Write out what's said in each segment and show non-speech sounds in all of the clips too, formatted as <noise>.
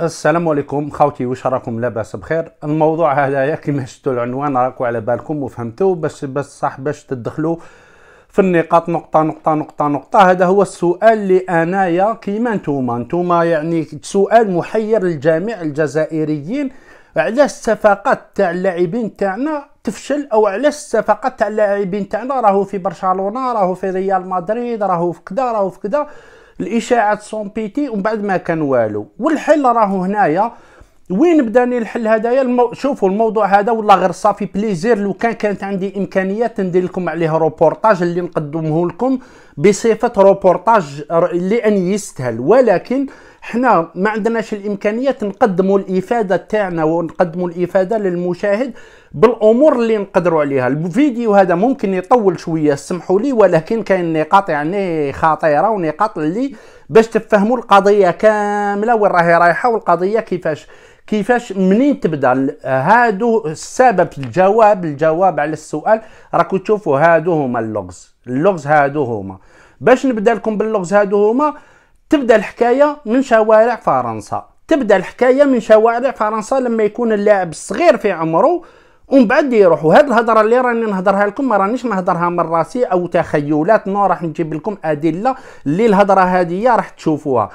السلام عليكم خاوتي واش راكم لاباس بخير الموضوع هذايا كما <laughs> شفتوا العنوان راكو على بالكم وفهمتوا باش بس صح باش تدخلوا في النقاط نقطة نقطة نقطة نقطة هذا هو السؤال اللي انايا كيما نتوما نتوما يعني سؤال محير للجميع الجزائريين علاش الصفقات تاع اللاعبين تاعنا تفشل او علاش الصفقات تاع اللاعبين تاعنا راهو في برشلونة راهو في ريال مدريد راهو في كذا راهو في كذا الاشاعات سون بيتي ومن بعد ما كان والو والحل راهو هنايا وين بداني الحل هدايا المو... شوفوا الموضوع هذا والله غير صافي بليزير لو كان كانت عندي امكانيات ندير لكم عليه روبورتاج اللي نقدمه لكم بصفه روبورتاج لان يستهل ولكن حنا ما عندناش الامكانيات نقدموا الافاده تاعنا ونقدموا الافاده للمشاهد بالامور اللي نقدروا عليها الفيديو هذا ممكن يطول شويه سمحوا لي ولكن كاين نقاط يعني خطيره ونقاط اللي باش تفهموا القضيه كامله وين راهي رايحه والقضيه كيفاش كيفاش منين تبدا هادو السبب الجواب الجواب على السؤال راكو تشوفوا هادو هما اللغز اللغز هادو هما باش نبدا لكم باللغز هادو هما تبدا الحكايه من شوارع فرنسا تبدا الحكايه من شوارع فرنسا لما يكون اللاعب صغير في عمره ومن بعد يروح وهذه الهضره اللي راني نهضرها لكم ما رانيش نهضرها من راسي او تخيلات نو راح نجيب لكم ادله اللي الهضره هذه راح تشوفوها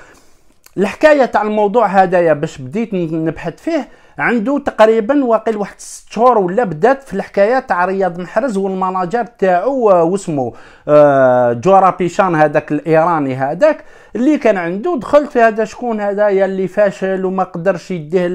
الحكايه تاع الموضوع هذايا باش بديت نبحث فيه عنده تقريبا واقيل واحد 6 شهور ولا بدات في الحكايه تاع رياض محرز والمناجر تاعو آه، واسمو آه، جورا بيشان هذاك الايراني هذاك اللي كان عنده دخلت في هذا شكون هذايا اللي فاشل وما قدرش يديه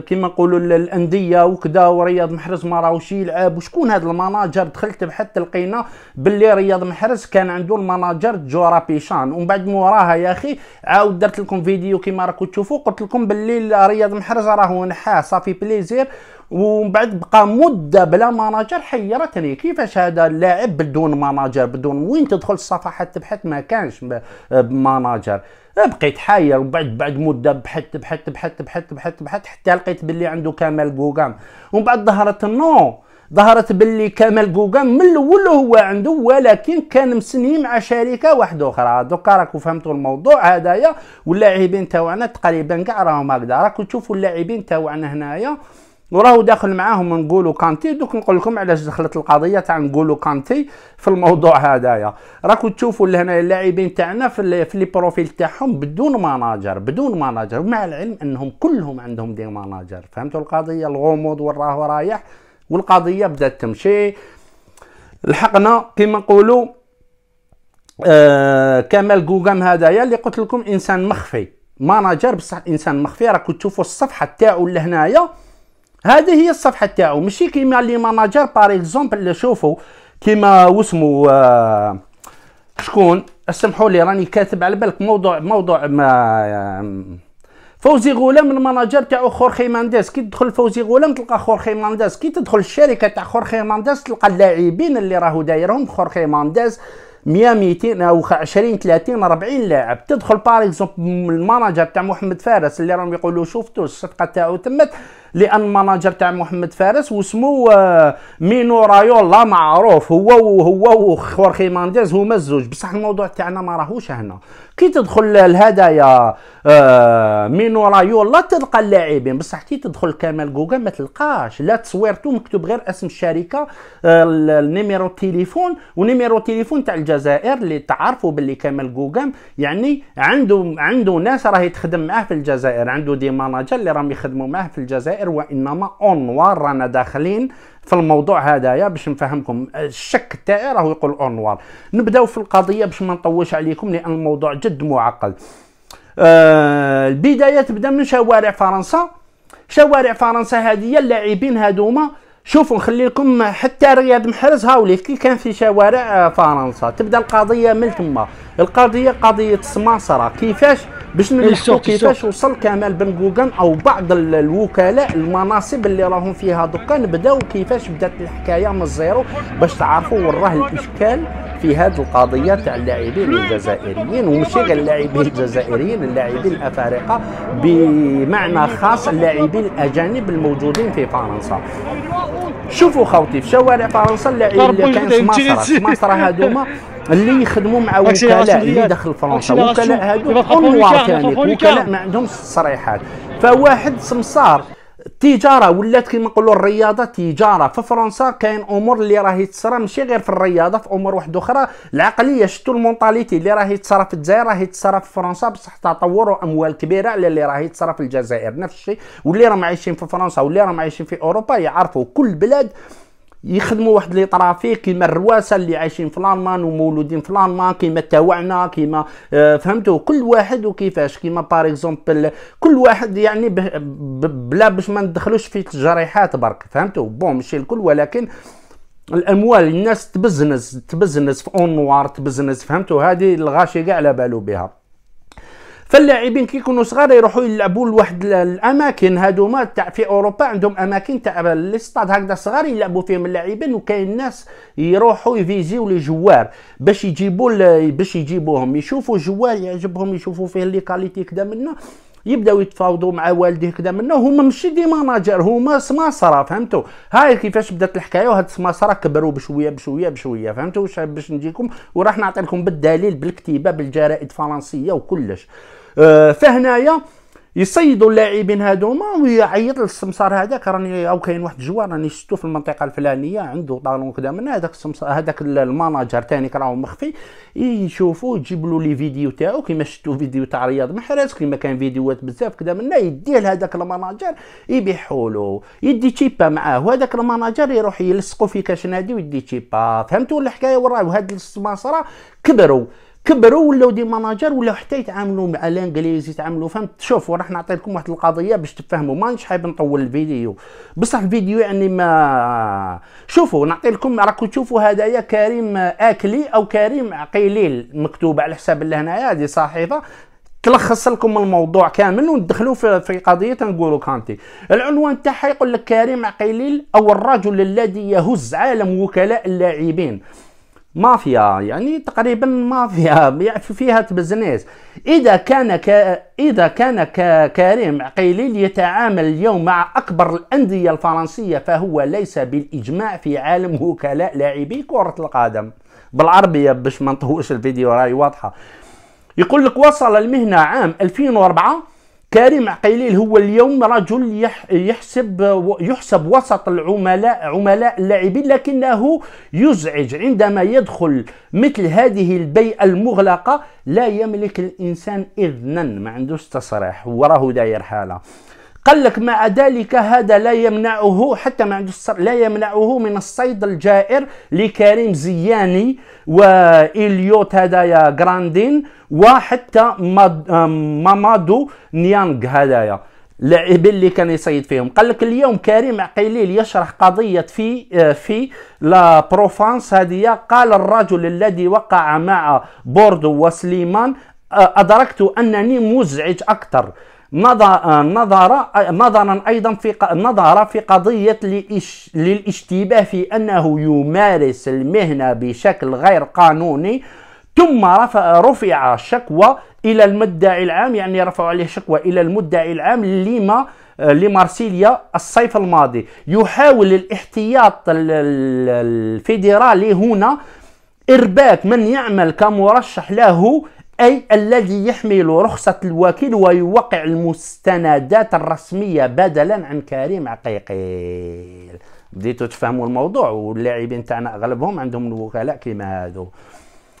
كيما نقولوا الانديه وكذا ورياض محرز ما راهوش يلعب وشكون هذا المناجر دخلت بحثت لقينا باللي رياض محرز كان عنده المناجر جورا بيشان ومن بعد موراها يا اخي عاود درت لكم فيديو كيما راكم تشوفوا قلت لكم باللي رياض محرز راهو نحاه صافي بليزير ومن بعد بقى مده بلا ماناجر حيرتني كيفاش هذا اللاعب بدون ماناجر بدون وين تدخل الصفحات تبحث ما كانش بماناجر بقيت حاير وبعد بعد مده بحثت بحثت بحثت بحثت بحثت بحثت حتى لقيت باللي عنده كمال جوجام ومن بعد ظهرت نو ظهرت باللي كمال جوجام من الاول هو عنده ولكن كان مسني مع شركه واحده اخرى دوكا راكو فهمتوا الموضوع هذايا واللاعبين تاعنا تقريبا كاع راهم هكذا راكو تشوفوا اللاعبين تاعنا هنايا وراهو داخل معاهم نقولوا كانتي دوك نقول لكم علاش دخلت القضيه تاع نقولوا كانتي في الموضوع هذايا راكو تشوفوا لهنا اللاعبين تاعنا في لي بروفيل تاعهم بدون ماناجر بدون ماناجر مع العلم انهم كلهم عندهم دي ماناجر فهمتوا القضيه الغموض وراه رايح والقضيه بدات تمشي لحقنا كيما نقولوا آه كمال جوجام هذايا اللي قلت لكم انسان مخفي ماناجر بصح انسان مخفي راكو تشوفوا الصفحه تاعو لهنايا هذه هي الصفحه تاعو ماشي كيما لي ماناجر بار اكزومبل شوفوا كيما واسمو آه، شكون اسمحوا لي راني كاتب على بالك موضوع موضوع ما آه، فوزي غولام المناجر تاعو خورخي مانديز كي تدخل فوزي غولام تلقى خورخي مانديز كي تدخل الشركه تاع خورخي مانديز تلقى اللاعبين اللي راهو دايرهم خورخي مانديز 100 200 او 20 30 40 لاعب تدخل باغ اكزومبل المناجر تاع محمد فارس اللي راهم يقولوا شفتوا الصفقه تاعو تمت لان المناجر تاع محمد فارس واسمو آه، مينو رايولا معروف هو وهو وخورخي مانديز هما الزوج بصح الموضوع تاعنا ما راهوش هنا كي تدخل الهدايا آه، مينو رايولا تلقى اللاعبين بصح كي تدخل كمال جوجل ما تلقاش لا تصويرته مكتوب غير اسم الشركه آه، النيميرو التليفون ونيميرو التليفون تاع الجزائر اللي تعرفوا باللي كمال جوجل يعني عنده عنده ناس راهي تخدم معاه في الجزائر عنده دي ماناجر اللي راهم يخدموا معاه في الجزائر داير وانما اونوار رانا داخلين في الموضوع هذايا باش نفهمكم الشك تاعي راهو يقول اونوار نبداو في القضيه باش ما نطولش عليكم لان الموضوع جد معقد آه البدايه تبدا من شوارع فرنسا شوارع فرنسا هذه اللاعبين هذوما شوفوا نخلي لكم حتى رياض محرز هاولي كي كان في شوارع آه، فرنسا تبدا القضيه من تما القضيه قضيه سماسره كيفاش باش نلحقوا كيفاش وصل كمال بن جوجان او بعض الوكلاء المناصب اللي راهم فيها دوكا نبداو كيفاش بدات الحكايه من الزيرو باش تعرفوا وين راه الاشكال في هذه القضيه تاع اللاعبين الجزائريين وماشي غير اللاعبين الجزائريين اللاعبين الافارقه بمعنى خاص اللاعبين الاجانب الموجودين في فرنسا شوفوا خوتي في شوارع فرنسا اللاعبين كاين في مصر مصر هذوما اللي يخدموا مع وكلاء اللي داخل فرنسا وكلاء هذو اونوار ثاني وكلاء ما عندهمش التصريحات فواحد سمسار التجاره ولات كما نقولوا الرياضه تجاره في فرنسا كاين امور اللي راهي تصرى ماشي غير في الرياضه في امور واحده اخرى العقليه شتو المونطاليتي اللي راهي تصرى في الجزائر راهي تصرى في فرنسا بصح تطوروا اموال كبيره على اللي راهي تصرى في الجزائر نفس الشيء واللي راهم عايشين في فرنسا واللي راهم عايشين في اوروبا يعرفوا كل بلاد يخدموا واحد لي طرافيك كيما الرواسه اللي عايشين في الالمان ومولودين في الالمان كيما تاوعنا كيما آه، فهمتوا كل واحد وكيفاش كيما باغ اكزومبل كل واحد يعني بلا باش ما ندخلوش في تجريحات برك فهمتوا بون ماشي الكل ولكن الاموال الناس تبزنس تبزنس في اون نوار تبزنس فهمتوا هذه الغاشي كاع على بالو بها فاللاعبين كي يكونوا صغار يروحوا يلعبوا لواحد الاماكن هادوما تاع في اوروبا عندهم اماكن تاع لي ستاد هكذا صغار يلعبوا فيهم اللاعبين وكاين ناس يروحوا يفيزيو لي جوار باش يجيبوا باش يجيبوهم يشوفوا جوار يعجبهم يشوفوا فيه لي كاليتي كدا منه يبداو يتفاوضوا مع والديه كذا منه هما ماشي دي ماناجر هما سماسره فهمتوا هاي كيفاش بدات الحكايه وهاد السماسره كبروا بشويه بشويه بشويه فهمتوا واش باش نجيكم وراح نعطي لكم بالدليل بالكتيبه بالجرائد الفرنسيه وكلش أه فهنايا يصيدوا اللاعبين هذوما ويعيط للسمسار هذاك راني او كاين واحد الجوار راني شفتو في المنطقه الفلانيه عنده طالون كذا من هذاك السمسار هذاك الماناجر ثاني راهو مخفي يشوفوا يجيب له لي فيديو تاعو كيما شفتو فيديو تاع رياض محرز كيما كان فيديوهات بزاف كذا من يديه لهذاك الماناجر يبيعو له يدي تشيبا معاه وهذاك الماناجر يروح يلصقو في كاش نادي ويدي تشيبا فهمتوا الحكايه وراه وهاد السماسره كبروا كبروا ولاو دي ماناجر ولاو حتى يتعاملوا مع الانجليز يتعاملوا فهمت شوفوا راح نعطي لكم واحد القضيه باش تفهموا مانيش حاب نطول الفيديو بصح الفيديو يعني ما شوفوا نعطي لكم راكم تشوفوا هدايا كريم اكلي او كريم عقيليل مكتوبه على حساب هنايا هذه صحيفه تلخص لكم الموضوع كامل وندخلوا في, في قضيه نقولوا كانتي العنوان تاعها يقول لك كريم عقيليل او الرجل الذي يهز عالم وكلاء اللاعبين مافيا يعني تقريبا مافيا فيها تبزنيس اذا كان ك... اذا كان ك... كريم عقيلي يتعامل اليوم مع اكبر الانديه الفرنسيه فهو ليس بالاجماع في عالم وكلاء لاعبي كره القدم بالعربيه باش ما نطوش الفيديو راهي واضحه يقول لك وصل المهنه عام 2004 كريم عقيليل هو اليوم رجل يحسب يحسب وسط العملاء عملاء اللاعبين لكنه يزعج عندما يدخل مثل هذه البيئة المغلقة لا يملك الإنسان إذنا ما عندوش تصريح وراه داير حالة قال لك مع ذلك هذا لا يمنعه حتى ما عنده الصبر لا يمنعه من الصيد الجائر لكريم زياني وإليوت هذايا جراندين وحتى مامادو نيانغ هذايا لاعبين اللي كان يصيد فيهم قال لك اليوم كريم عقيليل يشرح قضيه في آه، في لا بروفانس هذه قال الرجل الذي وقع مع بوردو وسليمان آه، أدركت أنني مزعج أكثر آه، نظر آه، نظرا ايضا في نظر في قضيه للاشتباه في انه يمارس المهنه بشكل غير قانوني ثم رفع, رفع شكوى الى المدعي العام يعني رفعوا عليه شكوى الى المدعي العام لما آه، لمارسيليا الصيف الماضي يحاول الاحتياط الفيدرالي هنا ارباك من يعمل كمرشح له أي الذي يحمل رخصة الوكيل ويوقع المستندات الرسمية بدلا عن كريم عقيقي بديتوا تفهموا الموضوع واللاعبين تاعنا أغلبهم عندهم الوكلاء كيما هادو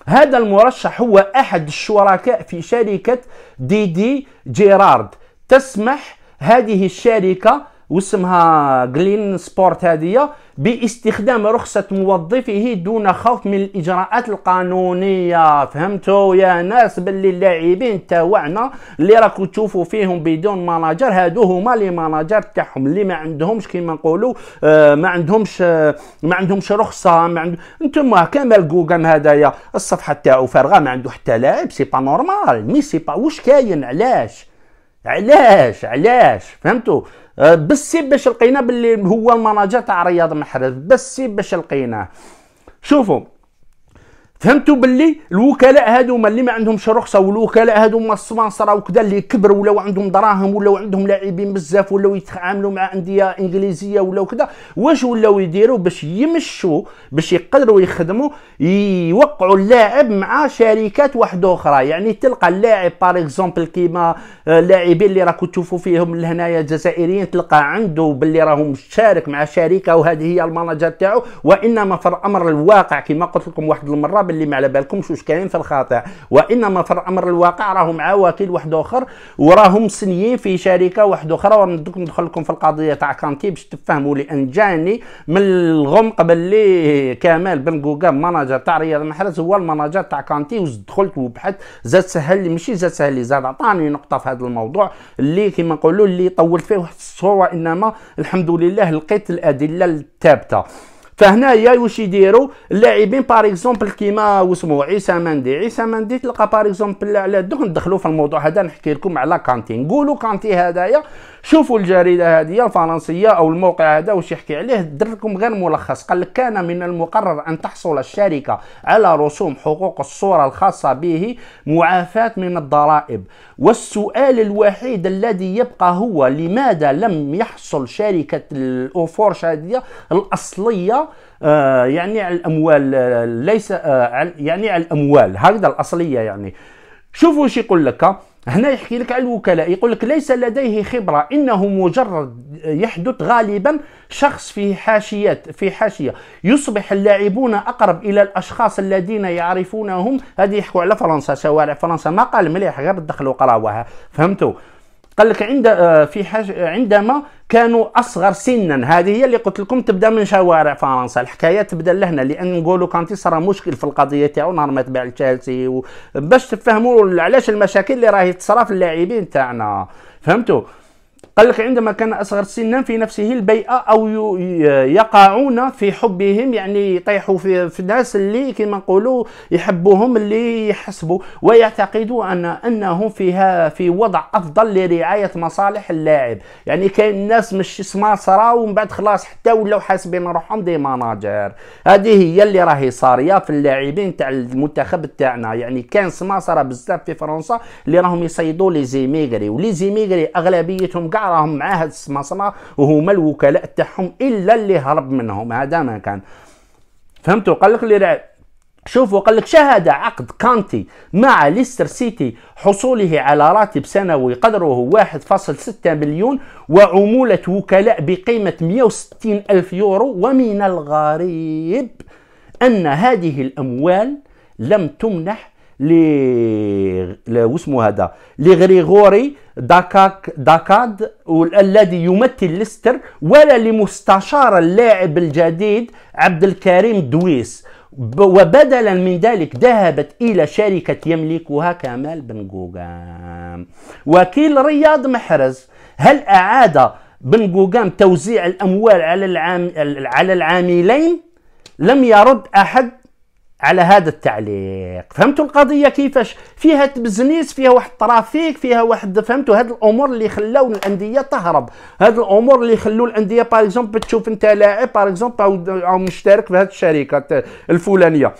هذا المرشح هو أحد الشركاء في شركة دي دي جيرارد تسمح هذه الشركة واسمها جلين سبورت هذه باستخدام رخصة موظفه دون خوف من الإجراءات القانونية فهمتوا يا ناس باللي اللاعبين تاوعنا اللي راكو تشوفوا فيهم بدون ماناجر هادو هما لي ماناجر تاعهم اللي ما عندهمش كيما نقولوا آه ما عندهمش آه ما عندهمش رخصة ما عند انتم كامل جوجل هذايا الصفحة تاعو فارغة ما عنده حتى لاعب سي با نورمال مي سي با واش كاين علاش علاش علاش فهمتوا أه، بس باش لقينا باللي هو المناجر تاع رياض محرز بس باش لقيناه شوفوا فهمتوا باللي الوكلاء هذوما اللي ما عندهمش رخصه والوكلاء هذوما السبونسر وكذا اللي كبروا ولاو عندهم دراهم ولاو عندهم لاعبين بزاف ولاو يتعاملوا مع انديه انجليزيه ولاو كذا واش ولاو يديروا باش يمشوا باش يقدروا يخدموا يوقعوا اللاعب مع شركات واحده اخرى يعني تلقى اللاعب بار اكزومبل كيما اللاعبين آه، اللي راكم تشوفوا فيهم لهنايا جزائريين تلقى عنده باللي راهم شارك مع شركه وهذه هي المانجر تاعو وانما في الامر الواقع كيما قلت لكم واحد المره باللي ما على بالكمش واش كاين في الخاطئ وانما في الامر الواقع راهم مع وكيل واحد اخر وراهم سنيين في شركه واحد اخرى وندخل ندخل لكم في القضيه تاع كانتي باش تفهموا لان جاني من الغم قبل لي كمال بن جوجا ماناجر تاع رياض محرز هو الماناجر تاع كانتي ودخلت وبحثت زاد سهل لي ماشي زاد سهل لي زاد عطاني نقطه في هذا الموضوع اللي كما نقولوا اللي طولت فيه واحد الصوره انما الحمد لله لقيت الادله الثابته فهنايا واش يديروا اللاعبين باغ اكزومبل كيما واسمو عيسى مندي عيسى مندي تلقى باغ اكزومبل على دوك ندخلوا في الموضوع هذا نحكي لكم على كانتي نقولوا كانتي هذايا شوفوا الجريده هذه الفرنسيه او الموقع هذا واش يحكي عليه در لكم غير ملخص قال لك كان من المقرر ان تحصل الشركه على رسوم حقوق الصوره الخاصه به معافاه من الضرائب والسؤال الوحيد الذي يبقى هو لماذا لم يحصل شركه الاوفور هذه الاصليه آه يعني على الاموال آه، ليس آه يعني على الاموال هكذا الاصليه يعني شوفوا واش يقول لك هنا يحكي لك على الوكلاء يقول لك ليس لديه خبرة إنه مجرد يحدث غالبا شخص في حاشيات في حاشية يصبح اللاعبون أقرب إلى الأشخاص الذين يعرفونهم هذه يحكوا على فرنسا شوارع فرنسا ما قال مليح غير دخلوا قراوها فهمتوا قال لك عند آه، في حاجه عندما كانوا اصغر سنا هذه هي اللي قلت لكم تبدا من شوارع فرنسا الحكايه تبدا لهنا لان نقولوا كانتي صرا مشكل في القضيه تاعو نهار ما تباع تشيلسي باش تفهموا علاش المشاكل اللي راهي تصرا في اللاعبين تاعنا فهمتوا قال لك عندما كان أصغر سنا في نفسه البيئة أو يقعون في حبهم يعني يطيحوا في, في الناس اللي كما نقولوا يحبوهم اللي يحسبوا ويعتقدوا أن أنهم فيها في وضع أفضل لرعاية مصالح اللاعب يعني كاين الناس مش سماسرة ومن بعد خلاص حتى ولاو حاسبين روحهم دي ماناجر هذه هي اللي راهي صارية في اللاعبين تاع المنتخب تاعنا يعني كان سماسرة بزاف في فرنسا اللي راهم يصيدوا لي زيميغري ولي زيميغري أغلبيتهم كاع راهم مع هاد وهما الوكلاء تاعهم الا اللي هرب منهم هذا ما كان فهمتوا قال لك اللي رأي. شوفوا قال لك شهد عقد كانتي مع ليستر سيتي حصوله على راتب سنوي قدره 1.6 مليون وعمولة وكلاء بقيمة 160 ألف يورو ومن الغريب أن هذه الأموال لم تمنح لي واسمو هذا لي غريغوري داكاك داكاد الذي يمثل ليستر ولا لمستشار اللاعب الجديد عبد الكريم دويس وبدلا من ذلك ذهبت الى شركه يملكها كمال بن جوجام وكيل رياض محرز هل اعاد بن جوجام توزيع الاموال على العام على العاملين لم يرد احد على هذا التعليق فهمتوا القضية كيفاش فيها تبزنيس فيها واحد ترافيك فيها واحد فهمتوا هاد الأمور اللي خلاو الأندية تهرب هاد الأمور اللي خلو الأندية باغ اكزومبل تشوف أنت لاعب باغ اكزومبل أو, أو مشترك في هاد الشركة الفلانية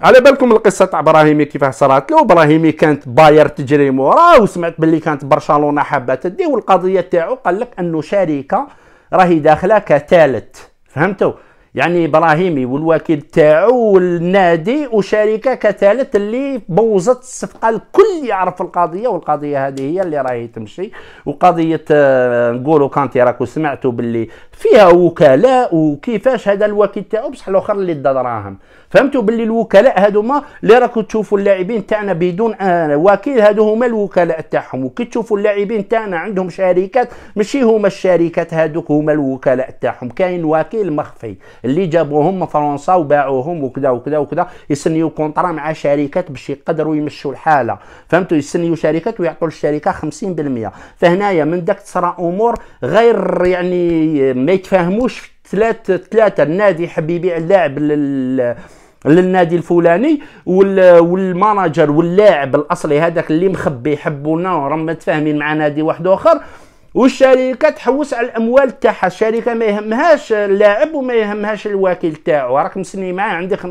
على بالكم القصه تاع ابراهيمي كيفاه صرات له ابراهيمي كانت باير تجري موراه وسمعت باللي كانت برشلونه حابه تدي والقضيه تاعو قال لك انه شركه راهي داخله كثالث فهمتوا يعني ابراهيمي والوكيل تاعو والنادي وشركه كثالث اللي بوظت الصفقه الكل يعرف القضيه والقضيه هذه هي اللي راهي تمشي وقضيه آه، نقولوا كانتي راكو سمعتوا باللي فيها وكلاء وكيفاش هذا الوكيل تاعو بصح الاخر اللي دا دراهم فهمتوا باللي الوكلاء هذوما اللي راكو تشوفوا اللاعبين تاعنا بدون آه وكيل هذو هما الوكلاء تاعهم وكي تشوفوا اللاعبين تاعنا عندهم شركات ماشي هما الشركات هذوك هما الوكلاء تاعهم كاين وكيل مخفي اللي جابوهم من فرنسا وباعوهم وكذا وكذا وكذا يسنيو كونطرا مع شركات باش يقدروا يمشوا الحاله فهمتوا يسنيو شركات ويعطوا للشركه 50% فهنايا من داك تصرى امور غير يعني ما يتفاهموش ثلاثه ثلاثه النادي يحب يبيع اللاعب لل للنادي الفلاني والماناجر واللاعب الاصلي هذاك اللي مخبي يحبونا راهم متفاهمين مع نادي واحد اخر والشركه تحوس على الاموال تاعها الشركه ما يهمهاش اللاعب وما يهمهاش الوكيل تاعو راك مسني معاه عندي 50%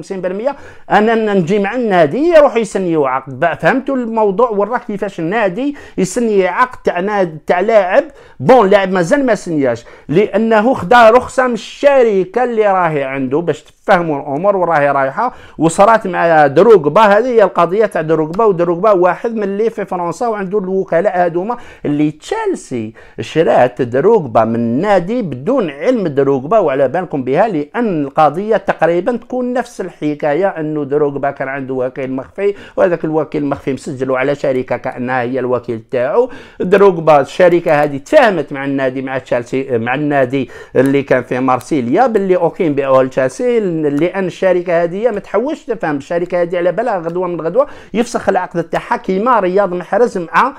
انا نجي مع النادي يروح يسني عقد فهمتوا الموضوع وراك كيفاش النادي يسني عقد تاع تاع لاعب بون لاعب مازال ما سنياش لانه خدا رخصه من الشركه اللي راهي عنده باش فهموا الامور وراهي رايحه وصرات مع دروغبا هذه هي القضيه تاع دروغبا ودروغبا واحد من اللي في فرنسا وعنده الوكلاء هذوما اللي تشيلسي شرات دروغبا من النادي بدون علم دروغبا وعلى بالكم بها لان القضيه تقريبا تكون نفس الحكايه انه دروغبا كان عنده وكيل مخفي وهذاك الوكيل المخفي مسجلوا على شركه كانها هي الوكيل تاعو دروغبا الشركه هذه تفاهمت مع النادي مع تشيلسي مع النادي اللي كان في مارسيليا باللي اوكي نبيعوه لتشيلسي لان الشركه هذه ما تحوش تفهم الشركه هذه على بالها غدوه من غدوه يفسخ العقد تاعها كيما رياض محرز مع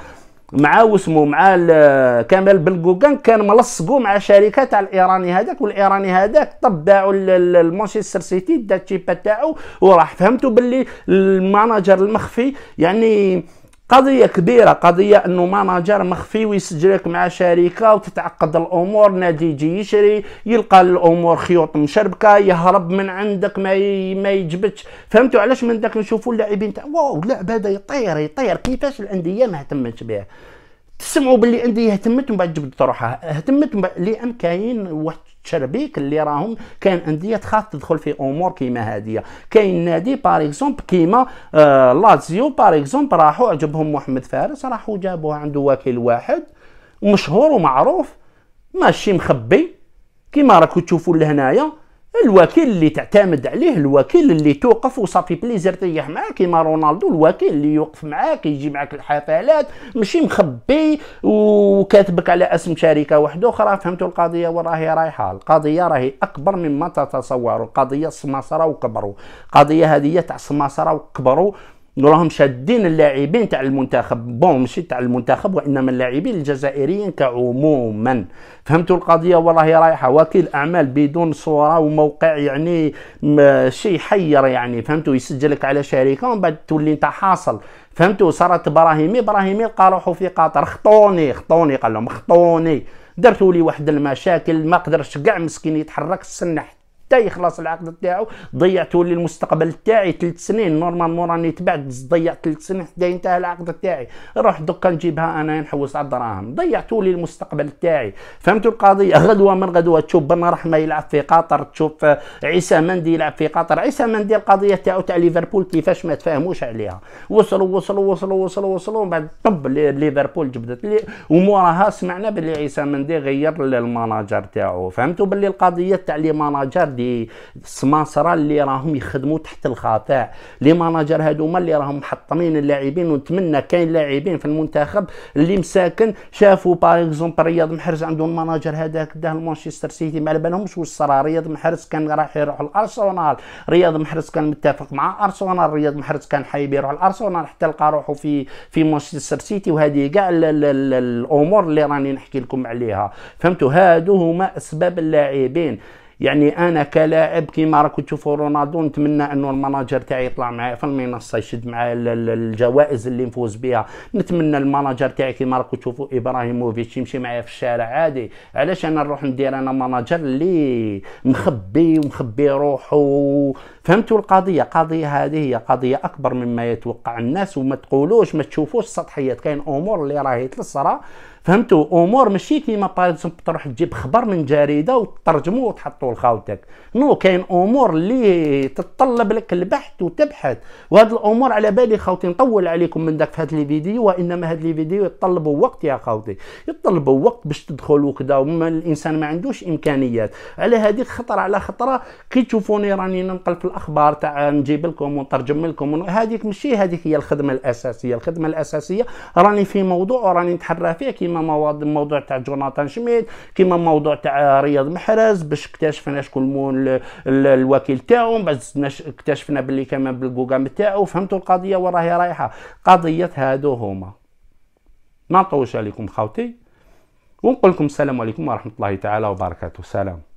مع واسمو مع كمال بلقوكان كان ملصقو مع شركه تاع الايراني هذاك والايراني هذاك طبعوا المانشستر سيتي دا التيبا تاعو وراح فهمتوا باللي الماناجر المخفي يعني قضيه كبيره قضيه انه ماناجر مخفي ويسجلك مع شركه وتتعقد الامور نادي يجي يشري يلقى الامور خيوط مشربكه يهرب من عندك ما ما يجبدش فهمتوا علاش من داك نشوفوا اللاعبين تاع واو اللعب هذا يطير يطير كيفاش الانديه ما اهتمتش به تسمعوا باللي عندي اهتمت ومن بعد جبدت روحها اهتمت لان كاين واحد تشربيك اللي راهم كاين انديه تخاف تدخل في امور كيما هذه كاين نادي بار اكزومبل كيما آه لازيو بار اكزومبل راحوا عجبهم محمد فارس راحوا جابوه عنده وكيل واحد مشهور ومعروف ماشي مخبي كيما راكو تشوفوا لهنايا الوكيل اللي تعتمد عليه الوكيل اللي توقف وصافي بليزير تريح معاه كيما رونالدو الوكيل اللي يوقف معاك يجي معاك الحفلات ماشي مخبي وكاتبك على اسم شركه واحده اخرى فهمتوا القضيه وراهي رايحه القضيه راهي اكبر مما تتصور القضيه سماسره وكبروا القضيه هذه تاع سماسره وكبروا راهم شادين اللاعبين تاع المنتخب بون ماشي تاع المنتخب وانما اللاعبين الجزائريين كعموما فهمتوا القضيه والله رايحه وكيل اعمال بدون صوره وموقع يعني شيء يحير يعني فهمتوا يسجلك على شركه ومن بعد تولي انت حاصل فهمتوا صارت ابراهيمي ابراهيمي لقى روحو في قطر خطوني خطوني قال لهم خطوني درتوا لي واحد المشاكل ما قدرش كاع مسكين يتحرك سنحت حتى يخلص العقد تاعو ضيعتو للمستقبل تاعي ثلاث سنين نورمالمون راني تبعت ضيعت ثلاث سنين حتى انتهى العقد تاعي روح دوكا نجيبها انا نحوس على الدراهم ضيعتو للمستقبل تاعي فهمتوا القضيه غدوه من غدوه تشوف بن رحمه يلعب في قطر تشوف عيسى مندي يلعب في قطر عيسى مندي القضيه تاعو تاع ليفربول كيفاش ما تفاهموش عليها وصلوا وصلوا وصلوا وصلوا وصلوا من بعد طب ليفربول جبدت لي وموراها سمعنا بلي عيسى مندي غير المناجر تاعو فهمتوا بلي القضيه تاع لي ماناجر دي سماسره اللي راهم يخدموا تحت الخاطئ لي ماناجر هذوما اللي راهم محطمين اللاعبين ونتمنى كاين لاعبين في المنتخب اللي مساكن شافوا باغ اكزومبل رياض محرز عنده المناجر هذاك داه لمانشستر سيتي ما على بالهمش واش صرا رياض محرز كان راح يروح لارسنال رياض محرز كان متفق مع ارسنال رياض محرز كان حايب يروح لارسنال حتى لقى روحه في في مانشستر سيتي وهذه كاع الامور اللي راني نحكي لكم عليها فهمتوا هادو هما اسباب اللاعبين يعني انا كلاعب كيما راكم تشوفوا رونالدو نتمنى انه المناجر تاعي يطلع معايا في المنصه يشد معايا الجوائز اللي نفوز بها نتمنى المناجر تاعي كيما راكم تشوفوا ابراهيموفيتش يمشي معايا في الشارع عادي علاش انا نروح ندير انا مناجر اللي مخبي ومخبي روحه فهمتوا القضيه قضيه هذه هي قضيه اكبر مما يتوقع الناس وما تقولوش ما تشوفوش سطحيات كاين امور اللي راهي تصرى فهمتوا امور ماشي كيما باغ تروح تجيب خبر من جريده وتترجمو وتحطه لخاوتك نو كاين امور اللي تتطلب لك البحث وتبحث وهذه الامور على بالي خاوتي نطول عليكم من داك في هاد الفيديو وانما هاد الفيديو يتطلبوا وقت يا خاوتي يتطلبوا وقت باش تدخل وكذا وما الانسان ما عندوش امكانيات على هذيك خطره على خطره كي تشوفوني راني ننقل في الاخبار تاع نجيب لكم ونترجم لكم هذيك ماشي هذيك هي الخدمه الاساسيه الخدمه الاساسيه راني في موضوع وراني نتحرى فيه كيما كيما الموضوع تاع جوناثان شميت كيما موضوع تاع رياض محرز باش اكتشفنا شكون المون الوكيل تاعو باش اكتشفنا باللي كمان بالجوجل تاعو فهمتوا القضيه وراهي رايحه قضيه هادو هما ما نطولش عليكم خاوتي ونقول لكم السلام عليكم ورحمه الله تعالى وبركاته سلام